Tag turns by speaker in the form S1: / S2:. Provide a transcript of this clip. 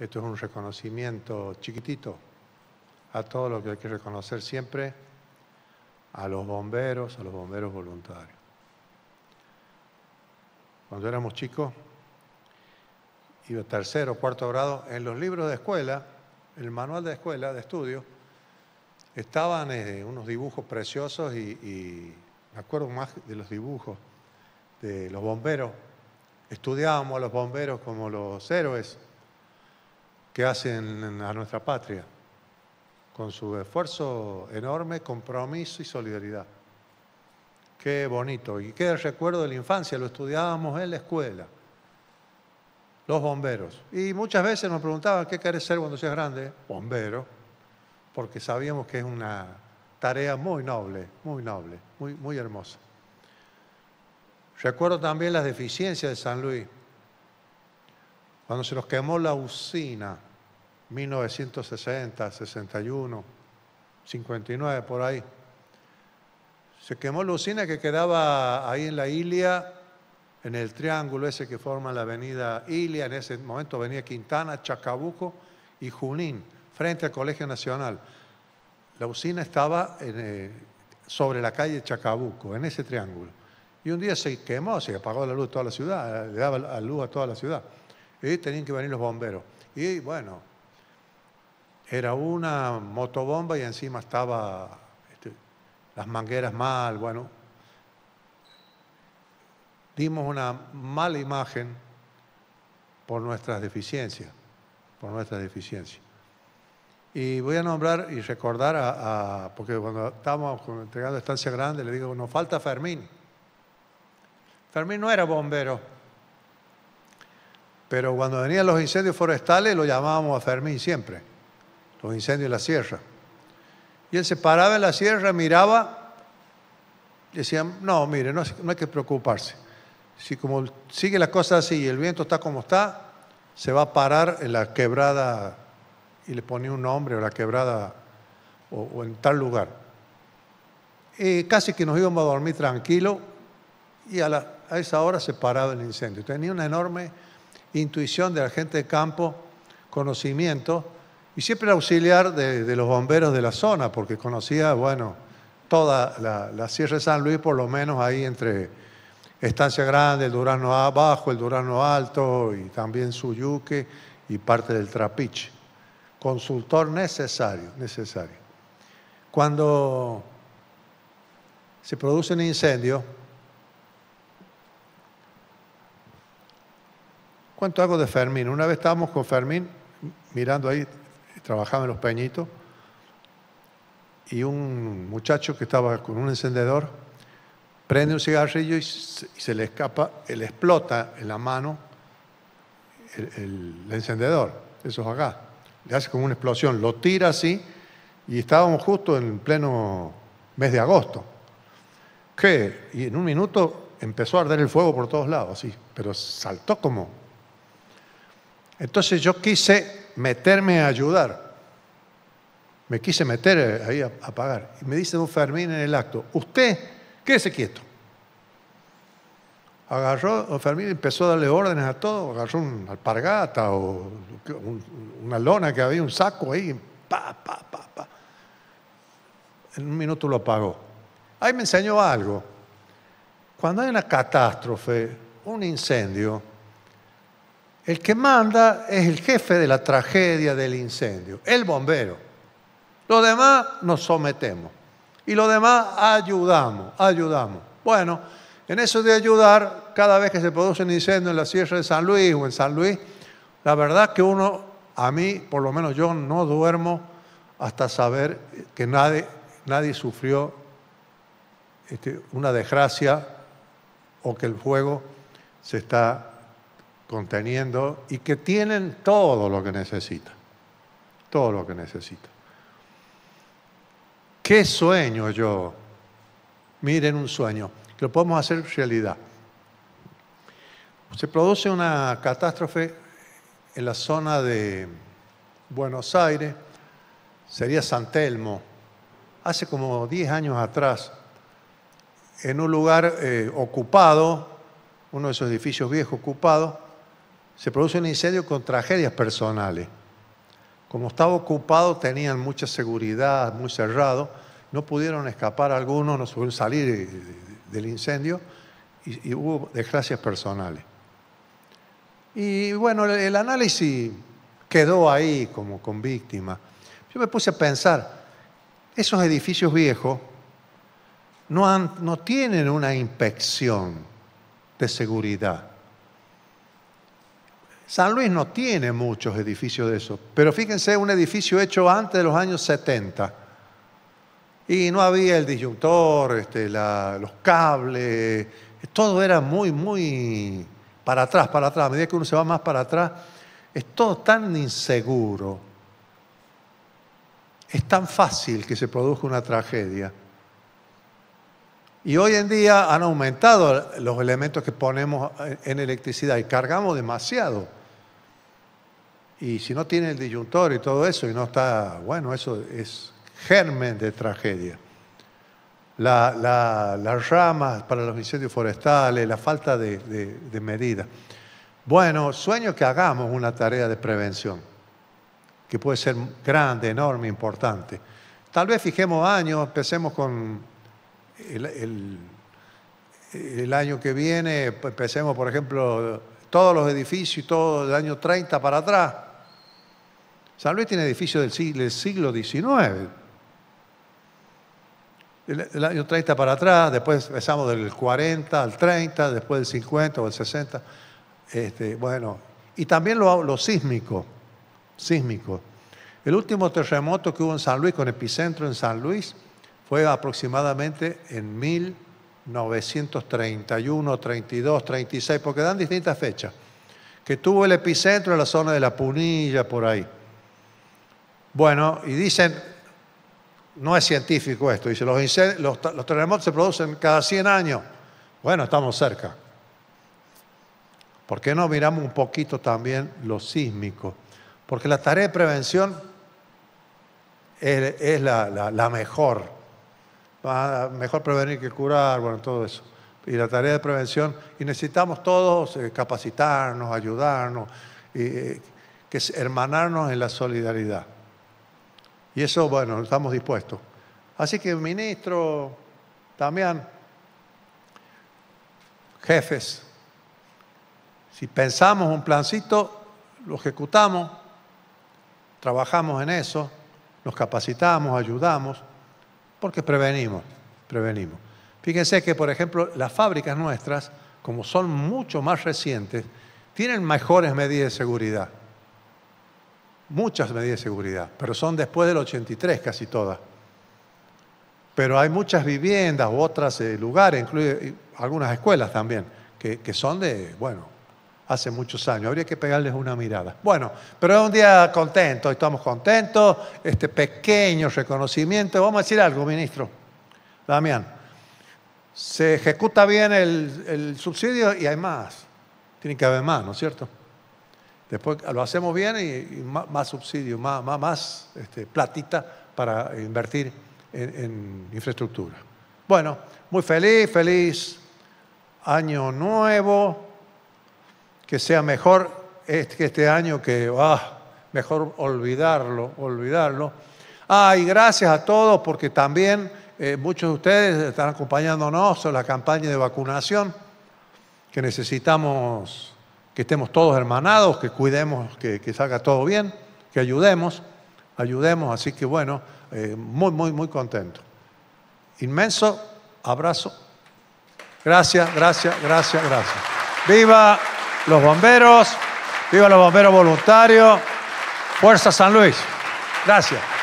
S1: Esto es un reconocimiento chiquitito a todo lo que hay que reconocer siempre, a los bomberos, a los bomberos voluntarios. Cuando éramos chicos, iba tercero, cuarto grado, en los libros de escuela, el manual de escuela, de estudio, estaban eh, unos dibujos preciosos y, me acuerdo más de los dibujos de los bomberos. Estudiábamos a los bomberos como los héroes que hacen a nuestra patria, con su esfuerzo enorme, compromiso y solidaridad. Qué bonito. Y qué recuerdo de la infancia, lo estudiábamos en la escuela, los bomberos. Y muchas veces nos preguntaban, ¿qué querés ser cuando seas grande? Bombero, porque sabíamos que es una tarea muy noble, muy noble, muy, muy hermosa. Recuerdo también las deficiencias de San Luis cuando se nos quemó la usina, 1960, 61, 59, por ahí, se quemó la usina que quedaba ahí en la Ilia, en el triángulo ese que forma la avenida Ilia, en ese momento venía Quintana, Chacabuco y Junín, frente al Colegio Nacional. La usina estaba eh, sobre la calle Chacabuco, en ese triángulo. Y un día se quemó, se apagó la luz toda la ciudad, le daba la luz a toda la ciudad y tenían que venir los bomberos. Y bueno, era una motobomba y encima estaba este, las mangueras mal, bueno. Dimos una mala imagen por nuestras deficiencias, por nuestras deficiencias. Y voy a nombrar y recordar a, porque cuando estábamos entregando Estancia Grande, le digo, nos falta Fermín. Fermín no era bombero, pero cuando venían los incendios forestales lo llamábamos a Fermín siempre, los incendios de la sierra. Y él se paraba en la sierra, miraba, y decía, no, mire, no, hay que preocuparse. Si como sigue la cosa así y el viento está como está, se va a parar en la quebrada, y le ponía un nombre, o la quebrada, o, en tal lugar. Y casi que nos íbamos a dormir tranquilo, y a, a esa hora se paraba el incendio. Tenía una enorme intuición de la gente de campo, conocimiento, y siempre el auxiliar de, los bomberos de la zona, porque conocía, bueno, toda la, Sierra de San Luis, por lo menos ahí entre Estancia Grande, el Durano Abajo, el Durano Alto, y también Suyuque y parte del Trapiche. Consultor necesario, necesario. Cuando se produce un incendio, cuento algo de Fermín. Una vez estábamos con Fermín mirando ahí, trabajando en los peñitos, y un muchacho que estaba con un encendedor prende un cigarrillo y se, le escapa, le explota en la mano el, encendedor. Eso es acá. Le hace como una explosión, lo tira así y estábamos justo en pleno mes de agosto. ¿Qué? y en un minuto empezó a arder el fuego por todos lados, sí, pero saltó como entonces yo quise meterme a ayudar. Me quise meter eh, ahí a, pagar. Y me dice don Fermín en el acto, usted quédese quieto. Agarró, don Fermín empezó a darle órdenes a todo, agarró un alpargata o una lona que había, un saco ahí, pa, pa, pa. En un minuto lo apagó. Ahí me enseñó algo. Cuando hay una catástrofe, un incendio, el que manda es el jefe de la tragedia del incendio, el bombero. Los demás nos sometemos y los demás ayudamos, ayudamos. Bueno, en eso de ayudar, cada vez que se produce un incendio en la Sierra de San Luis o en San Luis, la verdad que uno, a mí, por lo menos yo, no duermo hasta saber que nadie, nadie sufrió este, una desgracia o que el fuego se está conteniendo y que tienen todo lo que necesitan. Todo lo que necesitan. ¿Qué sueño yo? Miren un sueño, que lo podemos hacer realidad. Se produce una catástrofe en la zona de Buenos Aires, sería San Telmo, hace como 10 años atrás, en un lugar eh, ocupado, uno de esos edificios viejos ocupados, se produce un incendio con tragedias personales. Como estaba ocupado, tenían mucha seguridad, muy cerrado, no pudieron escapar algunos, no pudieron salir del incendio y, hubo desgracias personales. Y bueno, el, análisis quedó ahí como con víctima. Yo me puse a pensar, esos edificios viejos no, no tienen una inspección de seguridad. San Luis no tiene muchos edificios de esos, pero fíjense un edificio hecho antes de los años 70. Y no había el disyuntor, este, los cables, todo era muy, muy para atrás, para atrás. A medida que uno se va más para atrás, es todo tan inseguro. Es tan fácil que se produzca una tragedia. Y hoy en día han aumentado los elementos que ponemos en electricidad y cargamos demasiado. Y si no tiene el disyuntor y todo eso, y no está, bueno, eso es germen de tragedia. las ramas para los incendios forestales, la falta de, medidas. Bueno, sueño que hagamos una tarea de prevención, que puede ser grande, enorme, importante. Tal vez fijemos años, empecemos con el, año que viene, empecemos, por ejemplo, todos los edificios, todo el año 30 para atrás, San Luis tiene edificios del siglo, XIX. El, año 30 para atrás, después empezamos del 40 al 30, después del 50 o el 60. Este, bueno, y también lo, sísmico, sísmico. El último terremoto que hubo en San Luis, con epicentro en San Luis, fue aproximadamente en 1931, 32, 36, porque dan distintas fechas, que tuvo el epicentro en la zona de La Punilla, por ahí. Bueno, y dicen, no es científico esto, dicen, los, los, terremotos se producen cada 100 años. Bueno, estamos cerca. ¿Por qué no miramos un poquito también lo sísmico? Porque la tarea de prevención es, la, mejor. Mejor prevenir que curar, bueno, todo eso. Y la tarea de prevención, y necesitamos todos eh, capacitarnos, ayudarnos, y, eh, hermanarnos en la solidaridad. Y eso, bueno, estamos dispuestos. Así que, ministro, también, jefes, si pensamos un plancito, lo ejecutamos, trabajamos en eso, nos capacitamos, ayudamos, porque prevenimos, prevenimos. Fíjense que, por ejemplo, las fábricas nuestras, como son mucho más recientes, tienen mejores medidas de seguridad muchas medidas de seguridad, pero son después del 83 casi todas. Pero hay muchas viviendas u otras eh, lugares, incluye eh, algunas escuelas también, que, son de, bueno, hace muchos años. Habría que pegarles una mirada. Bueno, pero es un día contento, estamos contentos. Este pequeño reconocimiento. Vamos a decir algo, ministro. Damián, se ejecuta bien el, el subsidio y hay más. Tiene que haber más, ¿no es cierto? Después lo hacemos bien y, más, subsidios, subsidio, más, más, este, platita para invertir en, infraestructura. Bueno, muy feliz, feliz año nuevo, que sea mejor este, este año que, va ah, mejor olvidarlo, olvidarlo. Ah, y gracias a todos porque también eh, muchos de ustedes están acompañándonos en la campaña de vacunación que necesitamos que estemos todos hermanados, que cuidemos, que, que salga todo bien, que ayudemos, ayudemos. Así que bueno, eh, muy, muy, muy contento. Inmenso abrazo. Gracias, gracias, gracias, gracias. Viva los bomberos, viva los bomberos voluntarios. Fuerza San Luis. Gracias.